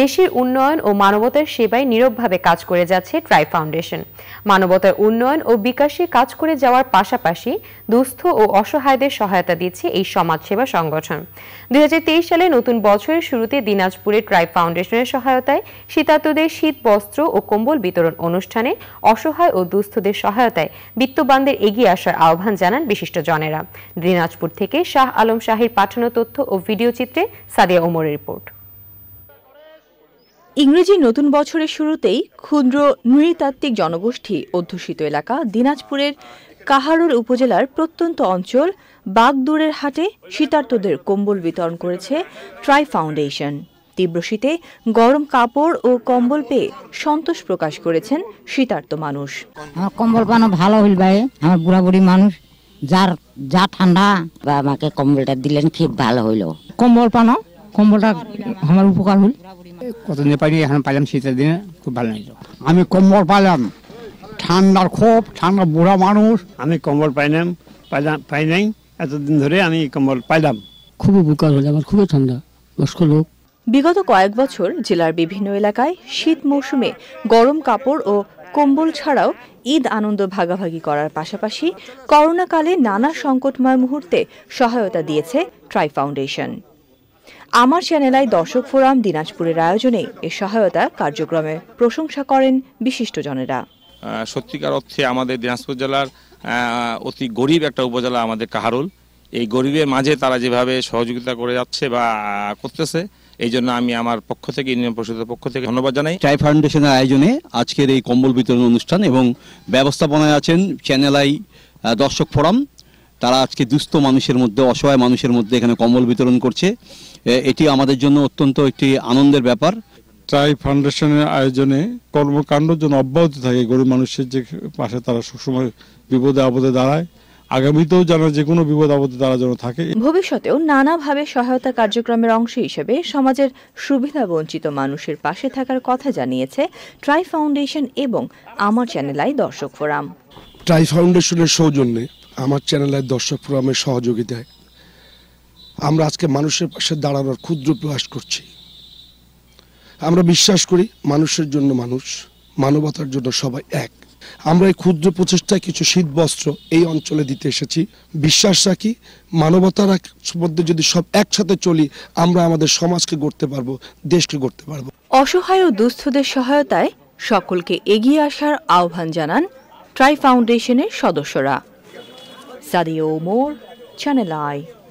দেশের উন্নয়ন ও মানবতার সেবায় নীরবভাবে কাজ করে যাচ্ছে ট্রাই ফাউন্ডেশন মানবতার উন্নয়ন ও বিকাশে কাজ করে যাওয়ার পাশাপাশি দুস্থ ও অসহায়দের সহায়তা দিচ্ছে এই সমাজসেবা সংগঠন দুই সালে নতুন বছরের শুরুতে দিনাজপুরে ট্রাই ফাউন্ডেশনের সহায়তায় শীতার্তদের শীত বস্ত্র ও কম্বল বিতরণ অনুষ্ঠানে অসহায় ও দুস্থদের সহায়তায় বিত্তবানদের এগিয়ে আসার আহ্বান জানান বিশিষ্ট জনেরা দিনাজপুর থেকে শাহ আলম শাহের পাঠানো তথ্য ও ভিডিওচিত্রে সাদিয়া ওমরের রিপোর্ট ইংরেজি নতুন বছরের শুরুতেই ক্ষুদ্র নৃতাত্ত্বিক জনগোষ্ঠী অধ্যুষিত এলাকা দিনাজপুরের কাহারোর উপজেলার প্রত্যন্ত অঞ্চল বাগদূরের হাটে শীতার্থদের কম্বল বিতরণ করেছে ট্রাই ফাউন্ডেশন তীব্র শীতে গরম কাপড় ও কম্বল পেয়ে সন্তোষ প্রকাশ করেছেন শীতার্থ মানুষ আমার কম্বল পানো ভালো হইল ভাই আমার বুড়াবুড়ি মানুষ যার যা ঠান্ডা বা আমাকে কম্বলটা দিলেন খুব ভালো হইলো কম্বল পানো কম্বলটা আমার উপকার হইল কতদিন পাইনি এখন পাইলাম শীতের দিনে খুব ভালো লাগলো আমি কম্বল পাইলাম ঠান্ডার খুব ঠান্ডা বুড়া মানুষ আমি কম্বল পাইলাম পাইলাম পাই নাই এতদিন ধরে আমি কম্বল পাইলাম খুব উপকার হলো আমার খুবই ঠান্ডা বয়স্ক লোক বিগত কয়েক বছর জেলার বিভিন্ন এলাকায় শীত মৌসুমে গরম কাপড় ও কম্বল ছাড়াও ঈদ আনন্দ ভাগাভাগি করার পাশাপাশি করোনাকালে নানা সংকটময় মুহূর্তে সহায়তা দিয়েছে ট্রাই ফাউন্ডেশন আমার চ্যানেলায় দর্শক ফোরাম দিনাজপুরের আয়োজনে এ সহায়তা কার্যক্রমে প্রশংসা করেন বিশিষ্টজনেরা সত্যিকার অর্থে আমাদের দিনাজপুর জেলার অতি গরিব একটা উপজেলা আমাদের কাহারুল এই গরিবের মাঝে তারা যেভাবে সহযোগিতা করে যাচ্ছে বা করতেছে এই জন্য আমি আমার পক্ষ থেকে ইউনিয়ন পরিষদের পক্ষ থেকে ধন্যবাদ জানাই ট্রাই ফাউন্ডেশনের আয়োজনে আজকের এই কম্বল বিতরণ অনুষ্ঠান এবং ব্যবস্থাপনায় আছেন চ্যানেলাই দর্শক ফোরাম তারা আজকে দুস্থ মানুষের মধ্যে অসহায় মানুষের মধ্যে এখানে কম্বল বিতরণ করছে এটি আমাদের জন্য অত্যন্ত একটি আনন্দের ব্যাপার ট্রাই ফাউন্ডেশনের আয়োজনে কর্মকাণ্ড যেন অব্যাহত থাকে গরিব মানুষের যে পাশে তারা সবসময় বিপদে আপদে দাঁড়ায় আগামীতেও যেন যে কোনো বিপদ আপদে তারা যেন থাকে ভবিষ্যতেও নানাভাবে সহায়তা কার্যক্রমের অংশ হিসেবে সমাজের সুবিধা বঞ্চিত মানুষের পাশে থাকার কথা জানিয়েছে ট্রাই ফাউন্ডেশন এবং আমার চ্যানেলাই দর্শক ফোরাম ট্রাই ফাউন্ডেশনের সৌজন্যে আমার চ্যানেলের দর্শক ফোরামের সহযোগিতায় আমরা আজকে মানুষের পাশে দাঁড়ানোর ক্ষুদ্র প্রয়াস করছি আমরা বিশ্বাস করি মানুষের জন্য মানুষ মানবতার জন্য সবাই এক আমরা এই ক্ষুদ্র প্রচেষ্টায় কিছু শীত বস্ত্র এই অঞ্চলে দিতে এসেছি বিশ্বাস রাখি মানবতার মধ্যে যদি সব একসাথে চলি আমরা আমাদের সমাজকে গড়তে পারবো দেশকে গড়তে পারবো অসহায় ও দুস্থদের সহায়তায় সকলকে এগিয়ে আসার আহ্বান জানান ট্রাই ফাউন্ডেশনের সদস্যরা Sadio Moore, Channel I.